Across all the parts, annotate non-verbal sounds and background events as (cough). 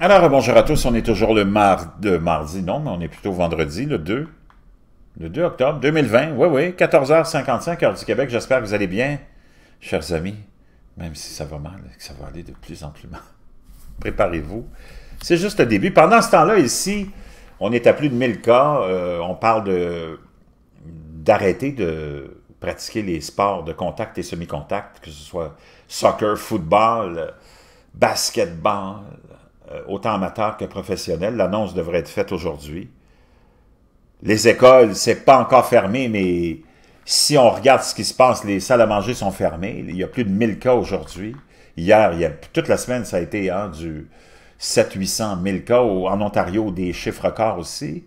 Alors, bonjour à tous. On est toujours le mardi, non, mais on est plutôt vendredi, le 2, le 2 octobre 2020. Oui, oui, 14h55, heure du Québec. J'espère que vous allez bien, chers amis, même si ça va mal, que ça va aller de plus en plus mal. (laughs) Préparez-vous. C'est juste le début. Pendant ce temps-là, ici, on est à plus de 1000 cas. Euh, on parle d'arrêter de, de pratiquer les sports de contact et semi-contact, que ce soit soccer, football, basketball, euh, autant amateur que professionnel. L'annonce devrait être faite aujourd'hui. Les écoles, c'est pas encore fermé, mais si on regarde ce qui se passe, les salles à manger sont fermées. Il y a plus de 1000 cas aujourd'hui. Hier, il y toute la semaine, ça a été hein, du 7 800 1000 cas. En Ontario, des chiffres records aussi.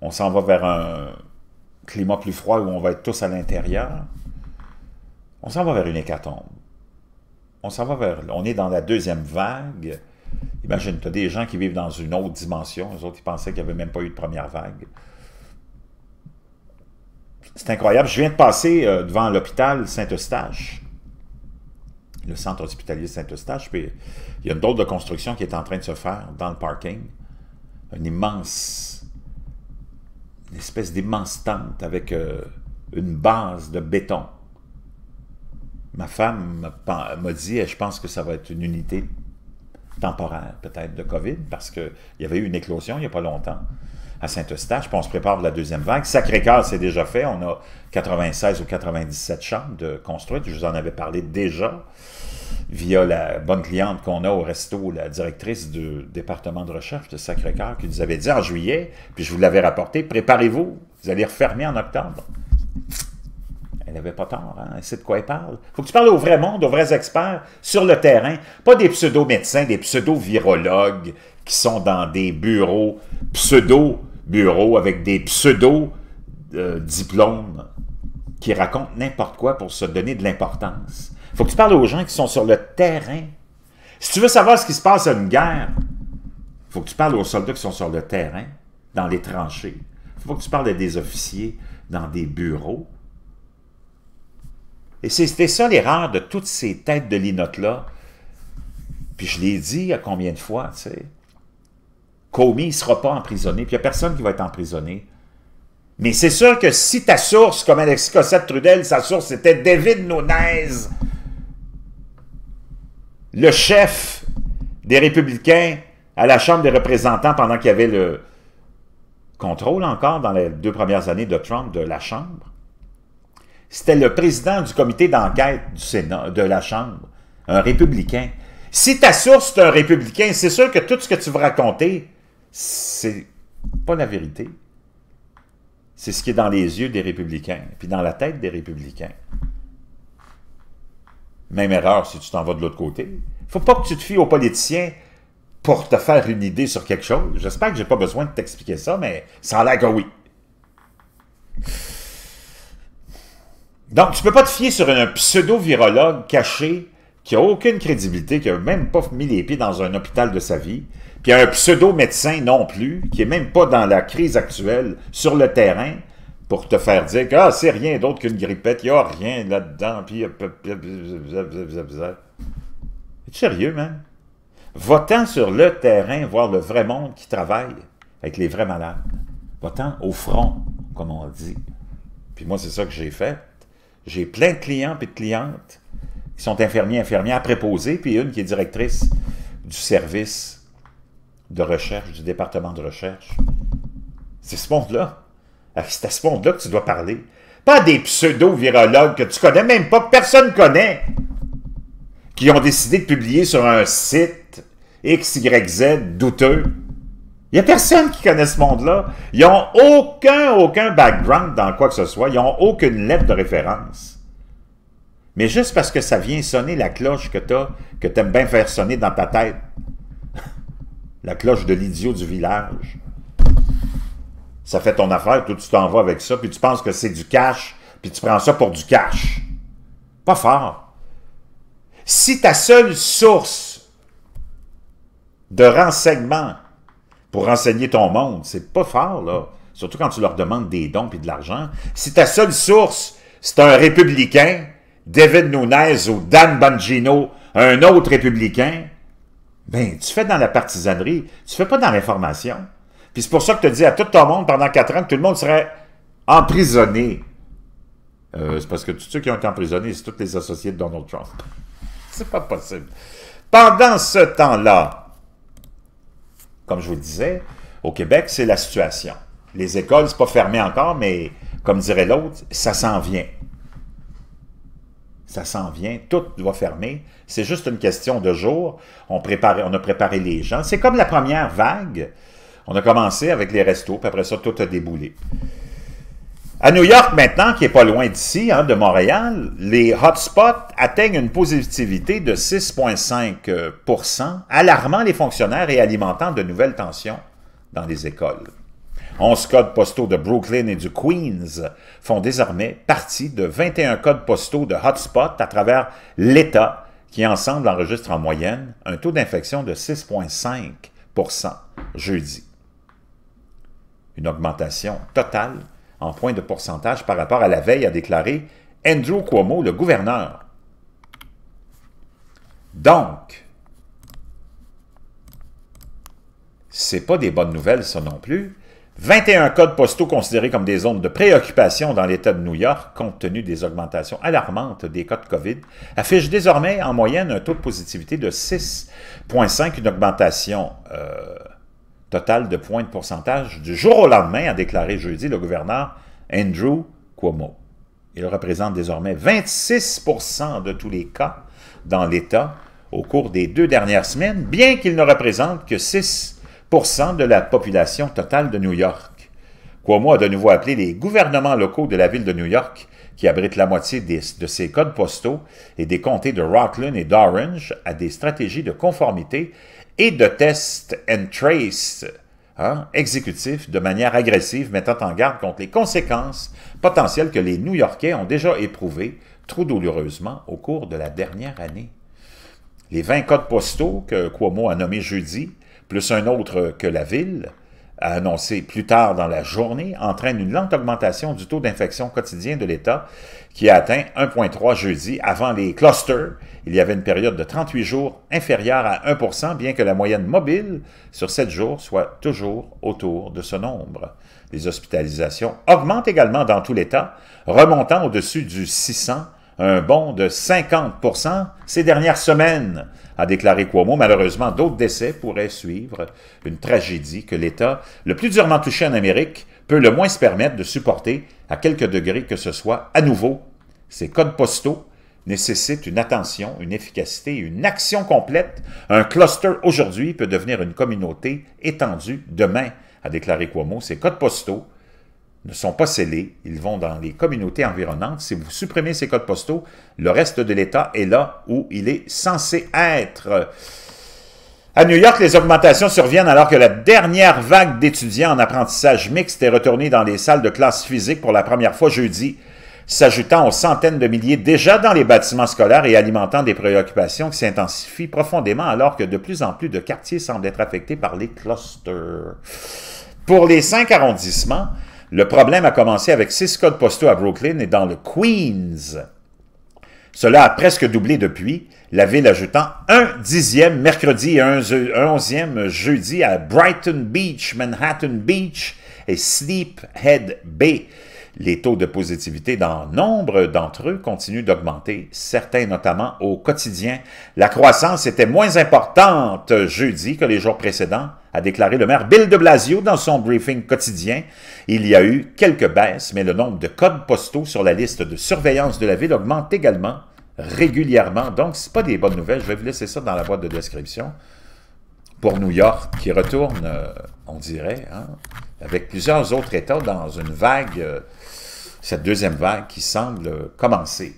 On s'en va vers un climat plus froid où on va être tous à l'intérieur. On s'en va vers une hécatombe on s'en va vers... On est dans la deuxième vague. Imagine, tu as des gens qui vivent dans une autre dimension. Les autres, ils pensaient qu'il n'y avait même pas eu de première vague. C'est incroyable. Je viens de passer euh, devant l'hôpital Saint-Eustache, le centre hospitalier Saint-Eustache, puis il y a une autre de construction qui est en train de se faire dans le parking. Une immense, une espèce d'immense tente avec euh, une base de béton ma femme m'a dit, eh, je pense que ça va être une unité temporaire, peut-être, de COVID, parce qu'il y avait eu une éclosion il n'y a pas longtemps à Saint-Eustache, puis on se prépare pour la deuxième vague. Sacré-Cœur, c'est déjà fait. On a 96 ou 97 chambres de construites. Je vous en avais parlé déjà via la bonne cliente qu'on a au resto, la directrice du département de recherche de Sacré-Cœur, qui nous avait dit en juillet, puis je vous l'avais rapporté, préparez-vous, vous allez refermer en octobre avait pas tort. Hein? C'est de quoi il parle. Il faut que tu parles au vrai monde, aux vrais experts, sur le terrain. Pas des pseudo-médecins, des pseudo-virologues qui sont dans des bureaux, pseudo-bureaux, avec des pseudo-diplômes euh, qui racontent n'importe quoi pour se donner de l'importance. Il faut que tu parles aux gens qui sont sur le terrain. Si tu veux savoir ce qui se passe à une guerre, il faut que tu parles aux soldats qui sont sur le terrain, dans les tranchées. Il faut que tu parles à des officiers dans des bureaux. Et c'était ça l'erreur de toutes ces têtes de linotte-là. Puis je l'ai dit à combien de fois, tu sais. Comey, il ne sera pas emprisonné, puis il n'y a personne qui va être emprisonné. Mais c'est sûr que si ta source, comme Alexis Cossette Trudel, sa source était David Nunez, le chef des Républicains à la Chambre des représentants pendant qu'il y avait le contrôle encore dans les deux premières années de Trump de la Chambre, c'était le président du comité d'enquête du Sénat, de la Chambre, un républicain. Si ta source est un républicain, c'est sûr que tout ce que tu veux raconter, c'est pas la vérité. C'est ce qui est dans les yeux des républicains, puis dans la tête des républicains. Même erreur si tu t'en vas de l'autre côté. Faut pas que tu te fies aux politiciens pour te faire une idée sur quelque chose. J'espère que j'ai pas besoin de t'expliquer ça, mais ça a l'air que oui. Donc, tu ne peux pas te fier sur un pseudo-virologue caché qui n'a aucune crédibilité, qui n'a même pas mis les pieds dans un hôpital de sa vie, puis un pseudo-médecin non plus, qui n'est même pas dans la crise actuelle sur le terrain, pour te faire dire que ah, c'est rien d'autre qu'une grippette, il n'y a rien là-dedans, puis... Euh, es sérieux, man? Va-t'en sur le terrain voir le vrai monde qui travaille avec les vrais malades. Va-t'en au front, comme on dit. Puis moi, c'est ça que j'ai fait. J'ai plein de clients et de clientes qui sont infirmiers, infirmières préposer puis une qui est directrice du service de recherche, du département de recherche. C'est ce monde-là. Ah, c'est à ce monde-là que tu dois parler. Pas des pseudo-virologues que tu connais même pas, que personne connaît, qui ont décidé de publier sur un site XYZ douteux il n'y a personne qui connaît ce monde-là. Ils n'ont aucun, aucun background dans quoi que ce soit. Ils n'ont aucune lettre de référence. Mais juste parce que ça vient sonner la cloche que tu que tu aimes bien faire sonner dans ta tête. (laughs) la cloche de l'idiot du village. Ça fait ton affaire, toi tu t'en vas avec ça, puis tu penses que c'est du cash, puis tu prends ça pour du cash. Pas fort. Si ta seule source de renseignement pour renseigner ton monde. C'est pas fort, là. Surtout quand tu leur demandes des dons et de l'argent. Si ta seule source, c'est un républicain, David Nunes ou Dan Bongino, un autre républicain, ben, tu fais dans la partisanerie, tu fais pas dans l'information. Puis c'est pour ça que tu dis à tout ton monde pendant quatre ans que tout le monde serait emprisonné. Euh, c'est parce que tous ceux qui ont été emprisonnés, c'est tous les associés de Donald Trump. (laughs) c'est pas possible. Pendant ce temps-là, comme je vous le disais, au Québec, c'est la situation. Les écoles, n'est pas fermé encore, mais comme dirait l'autre, ça s'en vient. Ça s'en vient, tout va fermer. C'est juste une question de jour. On, on a préparé les gens. C'est comme la première vague. On a commencé avec les restos, puis après ça, tout a déboulé. À New York, maintenant, qui n'est pas loin d'ici, hein, de Montréal, les hotspots atteignent une positivité de 6,5 alarmant les fonctionnaires et alimentant de nouvelles tensions dans les écoles. 11 codes postaux de Brooklyn et du Queens font désormais partie de 21 codes postaux de hotspots à travers l'État, qui ensemble enregistrent en moyenne un taux d'infection de 6,5 jeudi. Une augmentation totale en point de pourcentage par rapport à la veille, a déclaré Andrew Cuomo, le gouverneur. Donc, c'est pas des bonnes nouvelles, ça non plus. 21 codes postaux considérés comme des zones de préoccupation dans l'État de New York, compte tenu des augmentations alarmantes des cas de COVID, affichent désormais en moyenne un taux de positivité de 6,5, une augmentation euh, total de points de pourcentage du jour au lendemain, a déclaré jeudi le gouverneur Andrew Cuomo. Il représente désormais 26 de tous les cas dans l'État au cours des deux dernières semaines, bien qu'il ne représente que 6 de la population totale de New York. Cuomo a de nouveau appelé les gouvernements locaux de la ville de New York qui abrite la moitié de ces codes postaux, et des comtés de Rockland et d'Orange à des stratégies de conformité et de test and trace hein, exécutifs de manière agressive, mettant en garde contre les conséquences potentielles que les New-Yorkais ont déjà éprouvées trop douloureusement au cours de la dernière année. Les 20 codes postaux que Cuomo a nommés jeudi, plus un autre que la ville, annoncé plus tard dans la journée, entraîne une lente augmentation du taux d'infection quotidien de l'État qui a atteint 1,3 jeudi avant les clusters. Il y avait une période de 38 jours inférieure à 1 bien que la moyenne mobile sur 7 jours soit toujours autour de ce nombre. Les hospitalisations augmentent également dans tout l'État, remontant au-dessus du 600 un bond de 50 ces dernières semaines, a déclaré Cuomo. Malheureusement, d'autres décès pourraient suivre une tragédie que l'État, le plus durement touché en Amérique, peut le moins se permettre de supporter à quelque degré que ce soit à nouveau. Ces codes postaux nécessitent une attention, une efficacité, une action complète. Un cluster aujourd'hui peut devenir une communauté étendue demain, a déclaré Cuomo. Ces codes postaux ne sont pas scellés, ils vont dans les communautés environnantes. Si vous supprimez ces codes postaux, le reste de l'État est là où il est censé être. À New York, les augmentations surviennent alors que la dernière vague d'étudiants en apprentissage mixte est retournée dans les salles de classe physique pour la première fois jeudi, s'ajoutant aux centaines de milliers déjà dans les bâtiments scolaires et alimentant des préoccupations qui s'intensifient profondément alors que de plus en plus de quartiers semblent être affectés par les clusters. Pour les cinq arrondissements, le problème a commencé avec six codes postaux à Brooklyn et dans le Queens. Cela a presque doublé depuis, la ville ajoutant un dixième mercredi et un, onzième jeudi à Brighton Beach, Manhattan Beach et Sleephead Bay. Les taux de positivité dans nombre d'entre eux continuent d'augmenter, certains notamment au quotidien. La croissance était moins importante jeudi que les jours précédents, a déclaré le maire Bill de Blasio dans son briefing quotidien. Il y a eu quelques baisses, mais le nombre de codes postaux sur la liste de surveillance de la ville augmente également régulièrement. Donc, ce pas des bonnes nouvelles. Je vais vous laisser ça dans la boîte de description. Pour New York, qui retourne, euh, on dirait, hein, avec plusieurs autres États dans une vague, euh, cette deuxième vague qui semble euh, commencer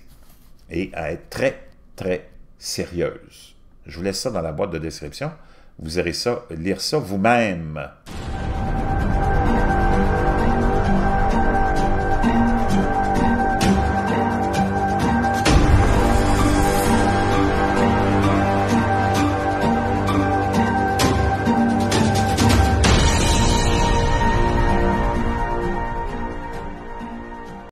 et à être très, très sérieuse. Je vous laisse ça dans la boîte de description. Vous irez ça, lire ça vous-même.